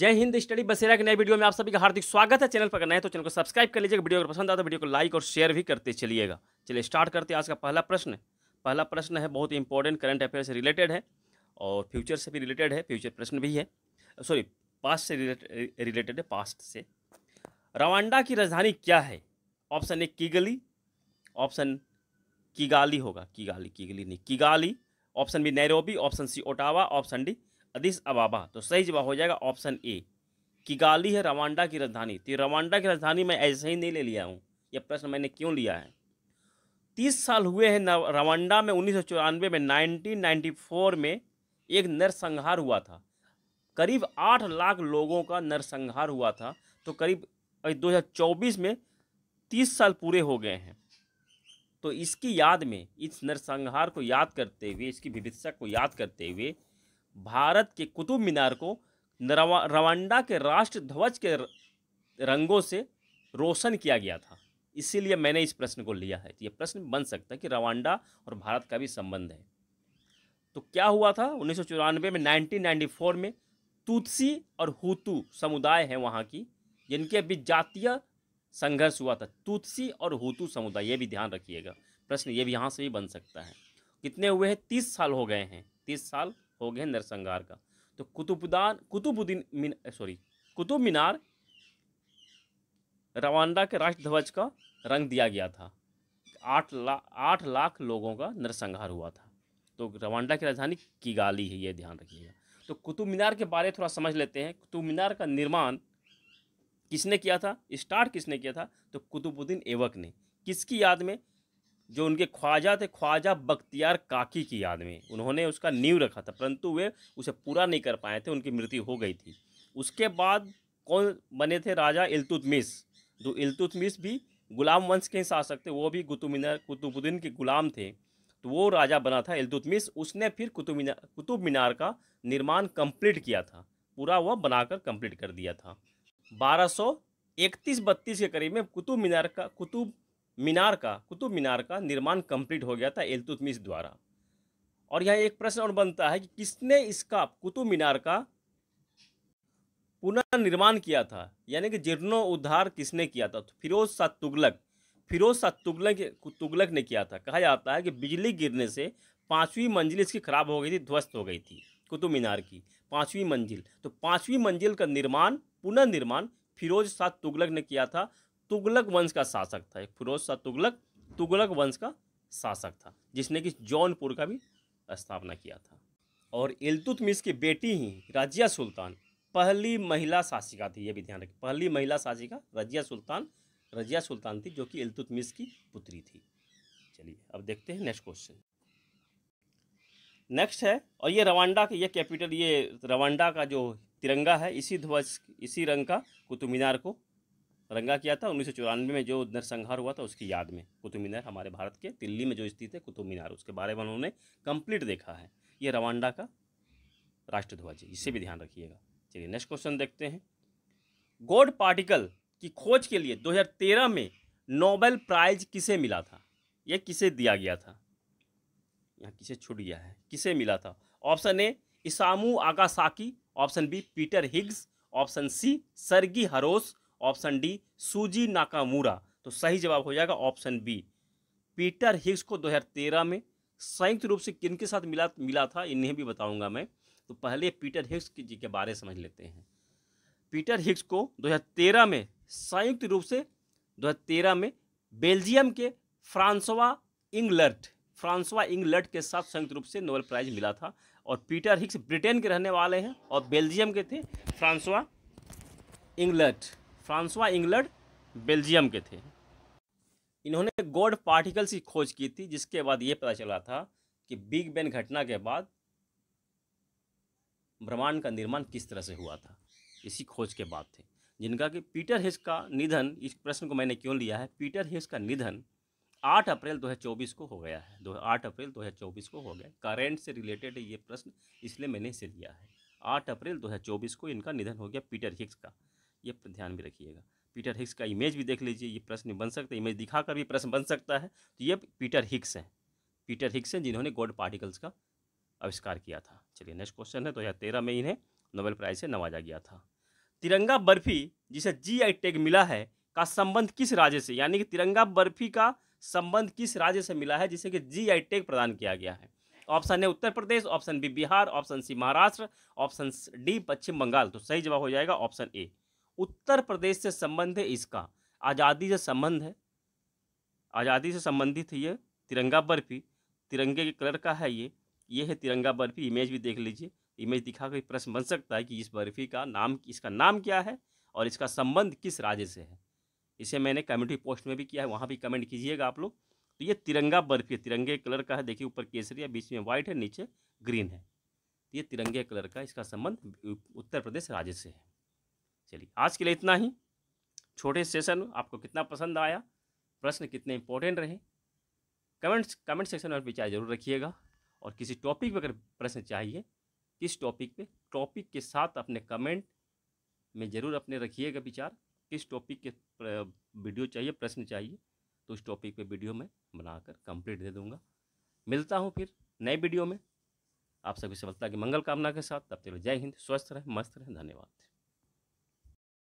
जय हिंद स्टडी बसेरा के नए वीडियो में आप सभी का हार्दिक स्वागत है चैनल पर करना है तो चैनल को सब्सक्राइब कर लीजिएगा वीडियो अगर पसंद आता तो है वीडियो को लाइक और शेयर भी करते चलिएगा चलिए स्टार्ट करते हैं आज का पहला प्रश्न पहला प्रश्न है बहुत इंपॉर्टेंट करंट अफेयर से रिलेटेड है और फ्यूचर से भी रिलेटेड है फ्यूचर प्रश्न भी है सॉरी पास्ट से रिलेटेड है पास्ट से रवांडा की राजधानी क्या है ऑप्शन ए कीगली ऑप्शन कीगाली होगा कीगाली कीगली नहीं Kigali option B Nairobi option C Ottawa option D Addis Ababa तो सही जवाब हो जाएगा ऑप्शन ए किगाली है रवांडा की राजधानी तो रवांडा की राजधानी मैं ऐसे ही नहीं ले लिया हूँ यह प्रश्न मैंने क्यों लिया है तीस साल हुए हैं रवांडा में उन्नीस में नाइनटीन में एक नरसंहार हुआ था करीब आठ लाख लोगों का नरसंहार हुआ था तो करीब दो में तीस साल पूरे हो गए हैं तो इसकी याद में इस नरसंहार को याद करते हुए इसकी विभिषक को याद करते हुए भारत के कुतुब मीनार को रवांडा के राष्ट्र ध्वज के रंगों से रोशन किया गया था इसीलिए मैंने इस प्रश्न को लिया है ये प्रश्न बन सकता है कि रवांडा और भारत का भी संबंध है तो क्या हुआ था उन्नीस में 1994 में तुतसी और हुतू समुदाय हैं वहाँ की जिनके बीच जातीय संघर्ष हुआ था तुतसी और हुतू समुदाय ये भी ध्यान रखिएगा प्रश्न ये भी यहाँ से भी बन सकता है कितने हुए हैं तीस साल हो गए हैं तीस साल हो गया नरसंहार का तो कुतुबदान कुतुबुद्दीन मीन सॉरी कुतुब मीनार रवांडा के राष्ट्र ध्वज का रंग दिया गया था आठ लाख आठ लाख लोगों का नरसंहार हुआ था तो रवांडा की राजधानी किगाली है ये ध्यान रखिएगा तो कुतुब मीनार के बारे थोड़ा समझ लेते हैं कुतुब मीनार का निर्माण किसने किया था स्टार्ट किसने किया था तो कुतुबुद्दीन एवक ने किसकी याद में जो उनके ख्वाजा थे ख्वाजा बख्तियार काकी की याद में उन्होंने उसका नींव रखा था परंतु वे उसे पूरा नहीं कर पाए थे उनकी मृत्यु हो गई थी उसके बाद कौन बने थे राजा इल्तुतमिस जो इल्तुतमिस भी गुलाम वंश के ही शासक थे वो भी मीनार कुतुबुद्दीन के गुलाम थे तो वो राजा बना था इल्तुतमिस उसने फिर कुतुब मीनार कुतुब मीनार का निर्माण कंप्लीट किया था पूरा वह बनाकर कंप्लीट कर दिया था बारह सौ इकतीस बत्तीस के करीब में कुतुब मीनार का कुतुब मीनार का कुतुब मीनार का निर्माण कंप्लीट हो गया था एलतुतमिश द्वारा और यह एक प्रश्न और बनता है कि किसने इसका कुतुब मीनार का पुनर्निर्माण किया था यानी कि जीर्णोद्धार किसने किया था तो फिरोज शाह तुगलक फिरोज शाह तुगलक तुगलक ने किया था कहा जाता है कि बिजली गिरने से पाँचवीं मंजिल इसकी खराब हो गई थी ध्वस्त हो गई थी कुतुब मीनार की पाँचवीं मंजिल तो पाँचवीं मंजिल का निर्माण पुनर्निर्माण फिरोज शाह तुगलक ने किया था तुगलक वंश का शासक था एक फिरोज शाह तुगलक तुगलक वंश का शासक था जिसने कि जौनपुर का भी स्थापना किया था और इलतुतमिश की बेटी ही रजिया सुल्तान पहली महिला शासिका थी ये भी ध्यान रखें पहली महिला शासिका रजिया सुल्तान रजिया सुल्तान थी जो कि इलतुतमिश की पुत्री थी चलिए अब देखते हैं नेक्स्ट क्वेश्चन नेक्स्ट है और ये रवांडा का ये कैपिटल ये रवांडा का जो तिरंगा है इसी ध्वज इसी रंग का कुतुब मीनार को रंगा किया था उन्नीस में जो नरसंहार हुआ था उसकी याद में कुतुब मीनार हमारे भारत के दिल्ली में जो स्थित है कुतुब मीनार उसके बारे में उन्होंने कंप्लीट देखा है ये रवांडा का राष्ट्रध्वज है इसे भी ध्यान रखिएगा चलिए नेक्स्ट क्वेश्चन देखते हैं गोड पार्टिकल की खोज के लिए 2013 में नोबेल प्राइज किसे मिला था यह किसे दिया गया था यहाँ किसे छुट गया है किसे मिला था option A Isamu Akasaki option B Peter Higgs option C Serge Haroche option D Shuji Nakamura तो सही जवाब हो जाएगा ऑप्शन बी पीटर हिग्स को 2013 में संयुक्त रूप से किन के साथ मिला मिला था इन्हें भी बताऊंगा मैं तो पहले पीटर हिग्स जी के बारे समझ लेते हैं पीटर हिग्स को 2013 में संयुक्त रूप से 2013 में बेल्जियम के फ्रांसवा इंग्लर्ट फ्रांसवा इंग्लर्ट के साथ संयुक्त रूप से नोबेल प्राइज मिला था और पीटर हिग्स ब्रिटेन के रहने वाले हैं और बेल्जियम के थे François Englert François England Belgium के थे इन्होंने गॉड पार्टिकल्स की खोज की थी जिसके बाद ये पता चला था कि बिग बैन घटना के बाद ब्रह्मांड का निर्माण किस तरह से हुआ था इसी खोज के बाद थे जिनका कि पीटर हिस्स का निधन इस प्रश्न को मैंने क्यों लिया है पीटर हिस्स का निधन 8 अप्रैल 2024 को हो गया है दो आठ अप्रैल 2024 को हो गया करेंट से रिलेटेड ये प्रश्न इसलिए मैंने इसे लिया है 8 अप्रैल 2024 को इनका निधन हो गया पीटर हिक्स का ये ध्यान में रखिएगा पीटर हिक्स का इमेज भी देख लीजिए ये प्रश्न बन सकता है इमेज दिखाकर भी प्रश्न बन सकता है तो ये पीटर हिक्स हैं पीटर हिक्स हैं जिन्होंने गॉड पार्टिकल्स का आविष्कार किया था चलिए नेक्स्ट क्वेश्चन है दो तो हज़ार तेरह में इन्हें नोबेल प्राइज़ से नवाजा गया था तिरंगा बर्फी जिसे जी आई टैग मिला है का संबंध किस राज्य से यानी कि तिरंगा बर्फी का संबंध किस राज्य से मिला है जिसे कि जी आई टैग प्रदान किया गया है ऑप्शन है Uttar Pradesh option B Bihar option C Maharashtra option D Paschim Bangal तो सही जवाब हो जाएगा ऑप्शन ए उत्तर प्रदेश से संबंध है इसका आज़ादी से संबंध है आज़ादी से संबंधित है ये तिरंगा बर्फी तिरंगे के कलर का है ये ये है तिरंगा बर्फी इमेज भी देख लीजिए इमेज दिखा कर प्रश्न बन सकता है कि इस बर्फी का नाम इसका नाम क्या है और इसका संबंध किस राज्य से है इसे मैंने कम्युनिटी पोस्ट में भी किया है वहाँ भी कमेंट कीजिएगा आप लोग तो ये तिरंगा बर्फी है तिरंगे कलर का है देखिए ऊपर केसरी है बीच में व्हाइट है नीचे ग्रीन है तो ये तिरंगे कलर का इसका संबंध उत्तर प्रदेश राज्य से है चलिए आज के लिए इतना ही छोटे सेशन आपको कितना पसंद आया प्रश्न कितने इंपॉर्टेंट रहे कमेंट्स कमेंट सेक्शन में विचार जरूर रखिएगा और किसी टॉपिक पर अगर प्रश्न चाहिए किस टॉपिक पे टॉपिक के साथ अपने कमेंट में ज़रूर अपने रखिएगा विचार किस टॉपिक के वीडियो चाहिए प्रश्न चाहिए तो उस टॉपिक पे वीडियो मैं बनाकर कंप्लीट दे दूँगा मिलता हूँ फिर नए वीडियो में आप सभी सफलता की मंगल कामना के साथ तब तक जय हिंद स्वस्थ रहें मस्त रहें धन्यवाद